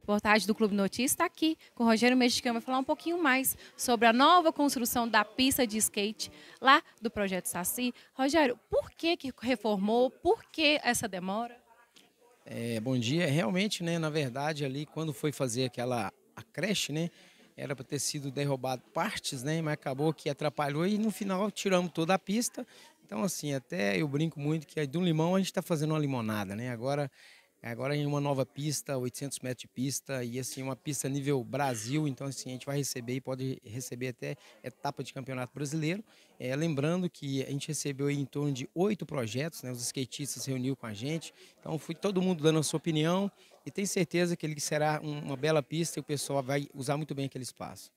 reportagem do Clube Notícias está aqui com o Rogério Mexicano. Vai falar um pouquinho mais sobre a nova construção da pista de skate lá do Projeto Saci. Rogério, por que, que reformou? Por que essa demora? É, bom dia. Realmente, né, na verdade, ali quando foi fazer aquela a creche, né, era para ter sido derrubado partes, né, mas acabou que atrapalhou e no final tiramos toda a pista então, assim, até eu brinco muito que do limão a gente está fazendo uma limonada, né? Agora, agora em uma nova pista, 800 metros de pista e assim uma pista nível Brasil. Então, assim, a gente vai receber e pode receber até etapa de campeonato brasileiro. É, lembrando que a gente recebeu em torno de oito projetos, né? Os skatistas reuniu com a gente. Então, foi todo mundo dando a sua opinião e tenho certeza que ele será uma bela pista e o pessoal vai usar muito bem aquele espaço.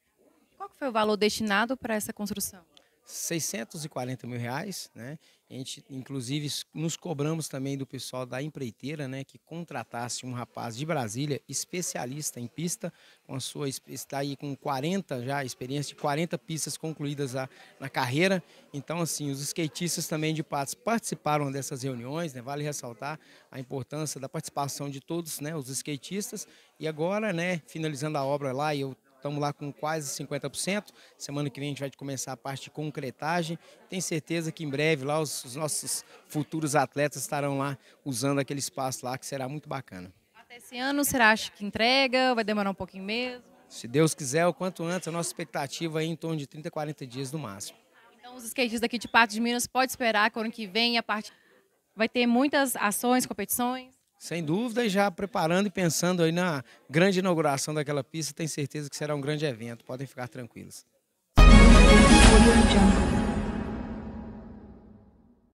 Qual foi o valor destinado para essa construção? 640 mil reais, né? A gente, inclusive, nos cobramos também do pessoal da empreiteira, né? Que contratasse um rapaz de Brasília, especialista em pista, com a sua está aí com 40 já experiência de 40 pistas concluídas a, na carreira. Então, assim, os skatistas também de Patos participaram dessas reuniões, né? Vale ressaltar a importância da participação de todos, né? Os skatistas e agora, né? Finalizando a obra lá e eu estamos lá com quase 50%. Semana que vem a gente vai começar a parte de concretagem. Tenho certeza que em breve lá os, os nossos futuros atletas estarão lá usando aquele espaço lá, que será muito bacana. Até esse ano, será acha que entrega? Vai demorar um pouquinho mesmo? Se Deus quiser, o quanto antes, a nossa expectativa é em torno de 30, 40 dias no máximo. Então, os skatistas aqui de Patos de Minas pode esperar que ano que vem a parte vai ter muitas ações, competições? Sem dúvida, e já preparando e pensando aí na grande inauguração daquela pista, tenho certeza que será um grande evento. Podem ficar tranquilos.